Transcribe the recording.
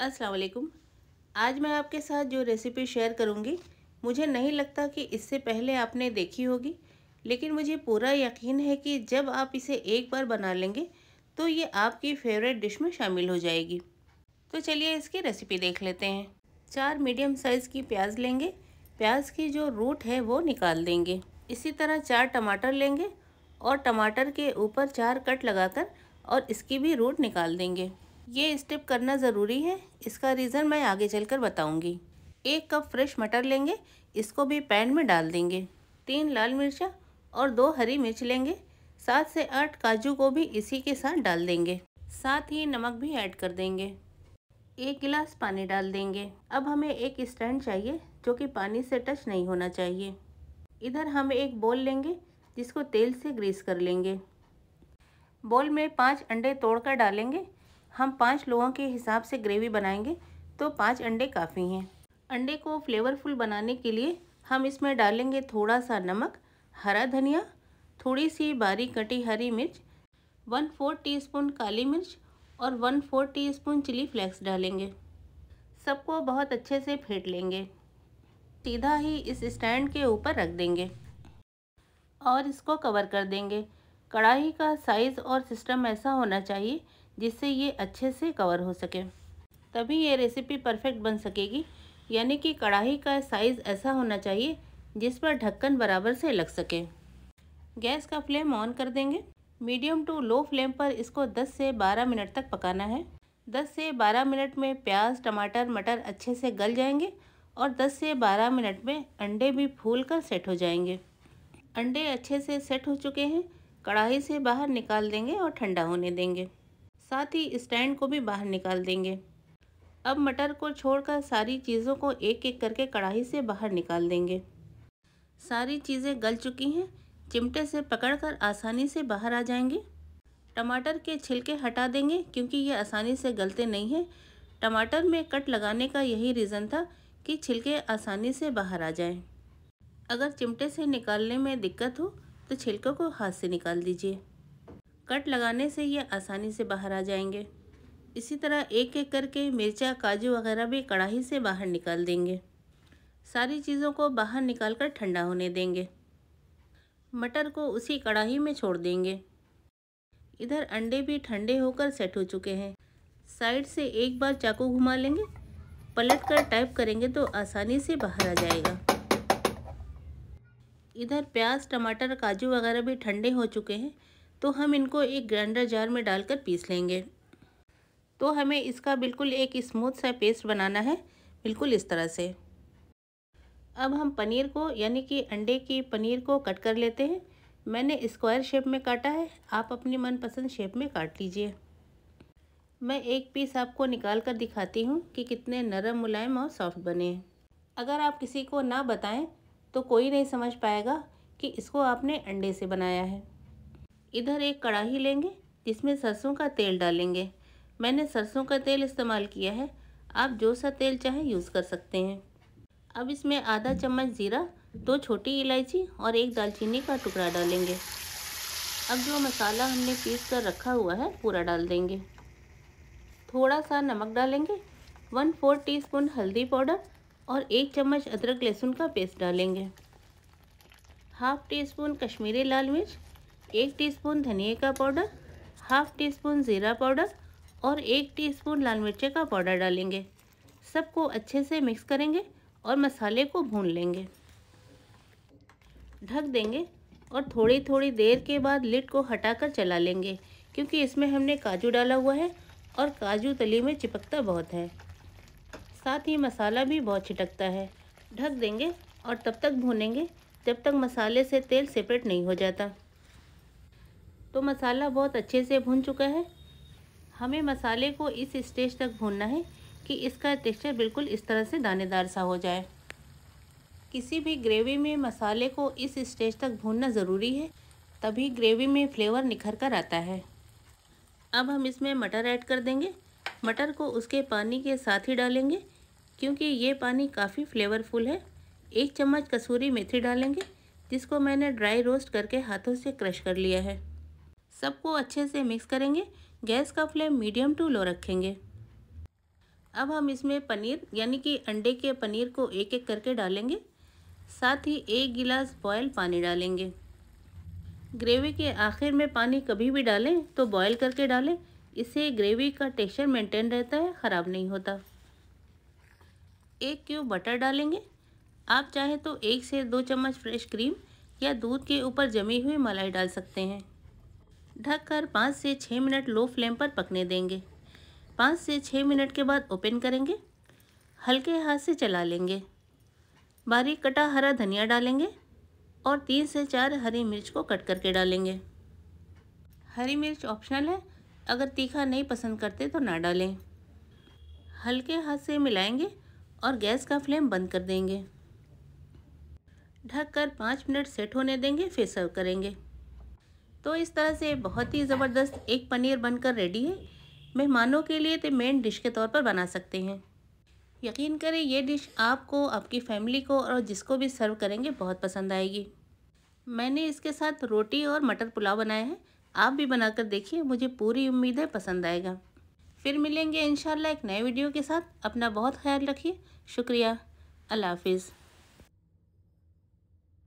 अस्सलाम वालेकुम आज मैं आपके साथ जो रेसिपी शेयर करूंगी मुझे नहीं लगता कि इससे पहले आपने देखी होगी लेकिन मुझे पूरा यकीन है कि जब आप इसे एक बार बना लेंगे तो ये आपकी फेवरेट डिश में शामिल हो जाएगी तो चलिए इसकी रेसिपी देख लेते हैं चार मीडियम साइज़ की प्याज लेंगे प्याज की जो रूट है वो निकाल देंगे इसी तरह चार टमाटर लेंगे और टमाटर के ऊपर चार कट लगाकर और इसकी भी रूट निकाल देंगे ये स्टेप करना ज़रूरी है इसका रीज़न मैं आगे चलकर बताऊंगी एक कप फ्रेश मटर लेंगे इसको भी पैन में डाल देंगे तीन लाल मिर्चा और दो हरी मिर्च लेंगे सात से आठ काजू को भी इसी के साथ डाल देंगे साथ ही नमक भी ऐड कर देंगे एक गिलास पानी डाल देंगे अब हमें एक स्टैंड चाहिए जो कि पानी से टच नहीं होना चाहिए इधर हम एक बोल लेंगे जिसको तेल से ग्रीस कर लेंगे बोल में पाँच अंडे तोड़कर डालेंगे हम पाँच लोगों के हिसाब से ग्रेवी बनाएंगे तो पाँच अंडे काफ़ी हैं अंडे को फ्लेवरफुल बनाने के लिए हम इसमें डालेंगे थोड़ा सा नमक हरा धनिया थोड़ी सी बारीक कटी हरी मिर्च वन फोर टीस्पून काली मिर्च और one four teaspoon chilli flakes डालेंगे सबको बहुत अच्छे से फेंट लेंगे सीधा ही इस स्टैंड के ऊपर रख देंगे और इसको कवर कर देंगे कढ़ाई का साइज़ और सिस्टम ऐसा होना चाहिए जिससे ये अच्छे से कवर हो सके तभी ये रेसिपी परफेक्ट बन सकेगी यानी कि कढ़ाई का साइज़ ऐसा होना चाहिए जिस पर ढक्कन बराबर से लग सके गैस का फ्लेम ऑन कर देंगे मीडियम टू लो फ्लेम पर इसको 10 से 12 मिनट तक पकाना है 10 से 12 मिनट में प्याज टमाटर मटर अच्छे से गल जाएंगे और 10 से 12 मिनट में अंडे भी फूल कर सेट हो जाएंगे अंडे अच्छे से सेट हो चुके हैं कढ़ाई से बाहर निकाल देंगे और ठंडा होने देंगे साथ ही स्टैंड को भी बाहर निकाल देंगे अब मटर को छोड़कर सारी चीज़ों को एक एक करके कढ़ाई से बाहर निकाल देंगे सारी चीज़ें गल चुकी हैं चिमटे से पकड़कर आसानी से बाहर आ जाएंगे टमाटर के छिलके हटा देंगे क्योंकि ये आसानी से गलते नहीं हैं टमाटर में कट लगाने का यही रीज़न था कि छिलके आसानी से बाहर आ जाएं। अगर चिमटे से निकालने में दिक्कत हो तो छिलकों को हाथ से निकाल दीजिए कट लगाने से ये आसानी से बाहर आ जाएंगे इसी तरह एक एक करके मिर्चा काजू वगैरह भी कढ़ाई से बाहर निकाल देंगे सारी चीज़ों को बाहर निकाल कर ठंडा होने देंगे मटर को उसी कढ़ाई में छोड़ देंगे इधर अंडे भी ठंडे होकर सेट हो चुके हैं साइड से एक बार चाकू घुमा लेंगे पलट कर टाइप करेंगे तो आसानी से बाहर आ जाएगा इधर प्याज टमाटर काजू वगैरह भी ठंडे हो चुके हैं तो हम इनको एक ग्राइंडर जार में डालकर पीस लेंगे तो हमें इसका बिल्कुल एक स्मूथ सा पेस्ट बनाना है बिल्कुल इस तरह से अब हम पनीर को यानी कि अंडे की पनीर को कट कर लेते हैं मैंने स्क्वायर शेप में काटा है आप अपनी मनपसंद शेप में काट लीजिए मैं एक पीस आपको निकाल कर दिखाती हूँ कि कितने नरम मुलायम और सॉफ्ट बने अगर आप किसी को ना बताएं तो कोई नहीं समझ पाएगा कि इसको आपने अंडे से बनाया है इधर एक कढ़ाही लेंगे जिसमें सरसों का तेल डालेंगे मैंने सरसों का तेल इस्तेमाल किया है आप जो सा तेल चाहें यूज़ कर सकते हैं अब इसमें आधा चम्मच ज़ीरा दो छोटी इलायची और एक दालचीनी का टुकड़ा डालेंगे अब जो मसाला हमने पीस कर रखा हुआ है पूरा डाल देंगे थोड़ा सा नमक डालेंगे वन फोर टीस्पून हल्दी पाउडर और एक चम्मच अदरक लहसुन का पेस्ट डालेंगे हाफ टी स्पून कश्मीरी लाल मिर्च एक टीस्पून धनिया का पाउडर हाफ टी स्पून ज़ीरा पाउडर और एक टीस्पून लाल मिर्चे का पाउडर डालेंगे सबको अच्छे से मिक्स करेंगे और मसाले को भून लेंगे ढक देंगे और थोड़ी थोड़ी देर के बाद लिड को हटाकर चला लेंगे क्योंकि इसमें हमने काजू डाला हुआ है और काजू तली में चिपकता बहुत है साथ ही मसाला भी बहुत छिटकता है ढक देंगे और तब तक भूनेंगे जब तक मसाले से तेल सेपरेट नहीं हो जाता तो मसाला बहुत अच्छे से भुन चुका है हमें मसाले को इस स्टेज तक भूनना है कि इसका टेक्सचर बिल्कुल इस तरह से दानेदार सा हो जाए किसी भी ग्रेवी में मसाले को इस स्टेज तक भूनना ज़रूरी है तभी ग्रेवी में फ्लेवर निखर कर आता है अब हम इसमें मटर ऐड कर देंगे मटर को उसके पानी के साथ ही डालेंगे क्योंकि ये पानी काफ़ी फ्लेवरफुल है एक चम्मच कसूरी मेथी डालेंगे जिसको मैंने ड्राई रोस्ट करके हाथों से क्रश कर लिया है सबको अच्छे से मिक्स करेंगे गैस का फ्लेम मीडियम टू लो रखेंगे अब हम इसमें पनीर यानी कि अंडे के पनीर को एक एक करके डालेंगे साथ ही एक गिलास बॉयल पानी डालेंगे ग्रेवी के आखिर में पानी कभी भी डालें तो बॉयल करके डालें इससे ग्रेवी का टेक्सचर मेंटेन रहता है ख़राब नहीं होता एक क्यूब बटर डालेंगे आप चाहे तो एक से दो चम्मच फ्रेश क्रीम या दूध के ऊपर जमी हुई मलाई डाल सकते हैं ढककर पाँच से छः मिनट लो फ्लेम पर पकने देंगे पाँच से छः मिनट के बाद ओपन करेंगे हल्के हाथ से चला लेंगे बारीक कटा हरा धनिया डालेंगे और तीन से चार हरी मिर्च को कट करके डालेंगे हरी मिर्च ऑप्शनल है अगर तीखा नहीं पसंद करते तो ना डालें हल्के हाथ से मिलाएंगे और गैस का फ्लेम बंद कर देंगे ढककर पाँच मिनट सेट होने देंगे फिर सर्व करेंगे तो इस तरह से बहुत ही ज़बरदस्त एक पनीर बनकर रेडी है मेहमानों के लिए तो मेन डिश के तौर पर बना सकते हैं यकीन करें ये डिश आपको आपकी फैमिली को और जिसको भी सर्व करेंगे बहुत पसंद आएगी मैंने इसके साथ रोटी और मटर पुलाव बनाया है आप भी बनाकर देखिए मुझे पूरी उम्मीद है पसंद आएगा फिर मिलेंगे इन एक नए वीडियो के साथ अपना बहुत ख्याल रखिए शुक्रिया अल्लाह हाफिज़